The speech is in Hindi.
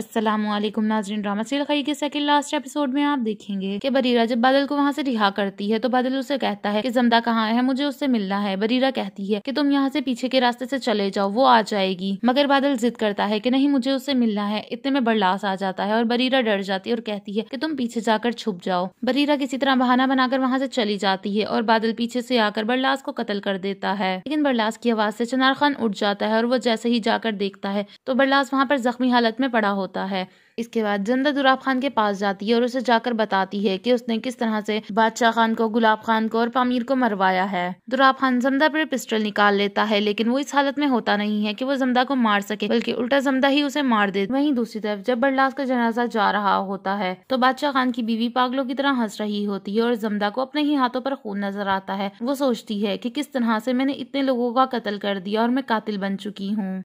असलम नाजरीन ड्रामा सीरियल खाई के सेकंड लास्ट एपिसोड में आप देखेंगे कि बरीरा जब बादल को वहाँ से रिहा करती है तो बादल उसे कहता है कि जमदा कहाँ है मुझे उससे मिलना है बरीरा कहती है कि तुम यहाँ से पीछे के रास्ते से चले जाओ वो आ जाएगी मगर बादल जिद करता है कि नहीं मुझे उससे मिलना है इतने में बरलास आ जाता है और बरीरा डर जाती है और कहती है कि तुम पीछे जाकर छुप जाओ बरीरा किसी तरह बहाना बनाकर वहाँ से चली जाती है और बादल पीछे से आकर बरलास को कत्ल कर देता है लेकिन बरलास की आवाज से चनार खान उठ जाता है और वो जैसे ही जाकर देखता है तो बरलास वहाँ पर जख्मी हालत में पड़ा हो होता है इसके बाद जिंदा दुराब खान के पास जाती है और उसे जाकर बताती है कि उसने किस तरह से बादशाह खान को गुलाब खान को और पामीर को मरवाया है दुराब खान जमदा पर पिस्टल निकाल लेता है लेकिन वो इस हालत में होता नहीं है कि वो जमदा को मार सके बल्कि उल्टा जमदा ही उसे मार दे वहीं दूसरी तरफ जब बरलास का जनाजा जा रहा होता है तो बादशाह खान की बीवी पागलों की तरह हंस रही होती है और जमदा को अपने ही हाथों पर खून नजर आता है वो सोचती है की किस तरह से मैंने इतने लोगों का कत्ल कर दिया और मैं कातिल बन चुकी हूँ